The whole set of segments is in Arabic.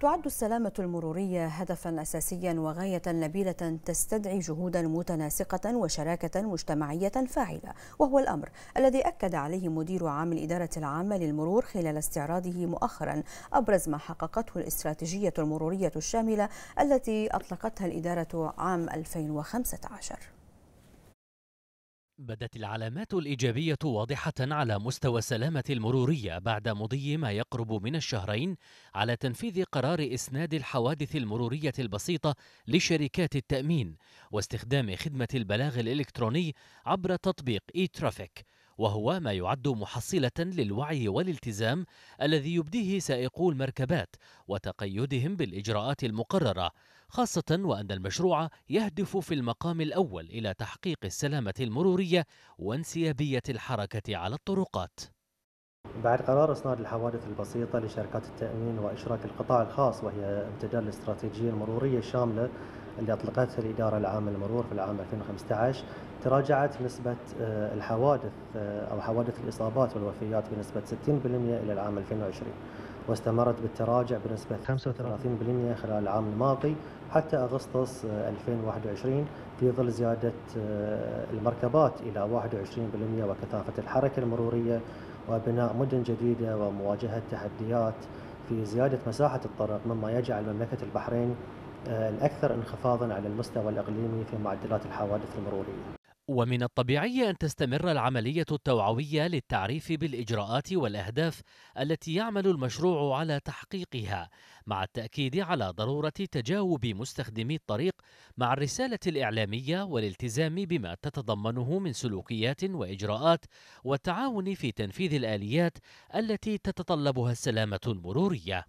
تعد السلامة المرورية هدفا أساسيا وغاية نبيلة تستدعي جهودا متناسقة وشراكة مجتمعية فاعلة وهو الأمر الذي أكد عليه مدير عام الإدارة العامة للمرور خلال استعراضه مؤخرا أبرز ما حققته الاستراتيجية المرورية الشاملة التي أطلقتها الإدارة عام 2015 بدت العلامات الإيجابية واضحة على مستوى السلامة المرورية بعد مضي ما يقرب من الشهرين على تنفيذ قرار إسناد الحوادث المرورية البسيطة لشركات التأمين واستخدام خدمة البلاغ الإلكتروني عبر تطبيق إي ترافيك وهو ما يعد محصلة للوعي والالتزام الذي يبديه سائقو المركبات وتقيدهم بالإجراءات المقررة خاصة وأن المشروع يهدف في المقام الأول إلى تحقيق السلامة المرورية وانسيابية الحركة على الطرقات بعد قرار إسناد الحوادث البسيطة لشركات التأمين وإشراك القطاع الخاص وهي امتداد الاستراتيجية المرورية الشاملة اللي أطلقتها الإدارة العامة للمرور في العام 2015 تراجعت نسبة آه، الحوادث آه، أو حوادث الإصابات والوفيات بنسبة 60% إلى العام 2020 واستمرت بالتراجع بنسبة 35% خلال العام الماضي حتى أغسطس 2021 آه، في ظل زيادة المركبات إلى 21% وكثافة الحركة المرورية وبناء مدن جديدة ومواجهة تحديات في زيادة مساحة الطرق مما يجعل مملكة البحرين آه، الأكثر انخفاضا على المستوى الإقليمي في معدلات الحوادث المرورية ومن الطبيعي أن تستمر العملية التوعوية للتعريف بالإجراءات والأهداف التي يعمل المشروع على تحقيقها مع التأكيد على ضرورة تجاوب مستخدمي الطريق مع الرسالة الإعلامية والالتزام بما تتضمنه من سلوكيات وإجراءات والتعاون في تنفيذ الآليات التي تتطلبها السلامة المرورية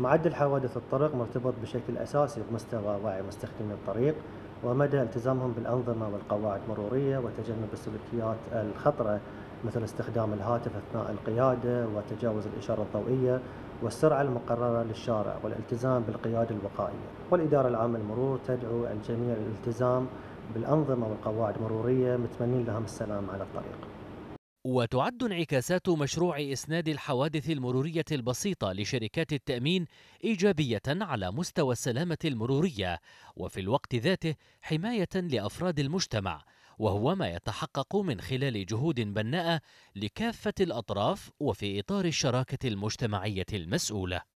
معدل حوادث الطرق مرتبط بشكل أساسي بمستوى وعي مستخدمي الطريق ومدى التزامهم بالأنظمة والقواعد المرورية وتجنب السلوكيات الخطرة مثل استخدام الهاتف أثناء القيادة وتجاوز الإشارة الضوئية والسرعة المقررة للشارع والالتزام بالقيادة الوقائية والإدارة العامة للمرور تدعو الجميع للالتزام بالأنظمة والقواعد المرورية متمنين لهم السلام على الطريق وتعد انعكاسات مشروع إسناد الحوادث المرورية البسيطة لشركات التأمين إيجابية على مستوى السلامة المرورية وفي الوقت ذاته حماية لأفراد المجتمع وهو ما يتحقق من خلال جهود بناءة لكافة الأطراف وفي إطار الشراكة المجتمعية المسؤولة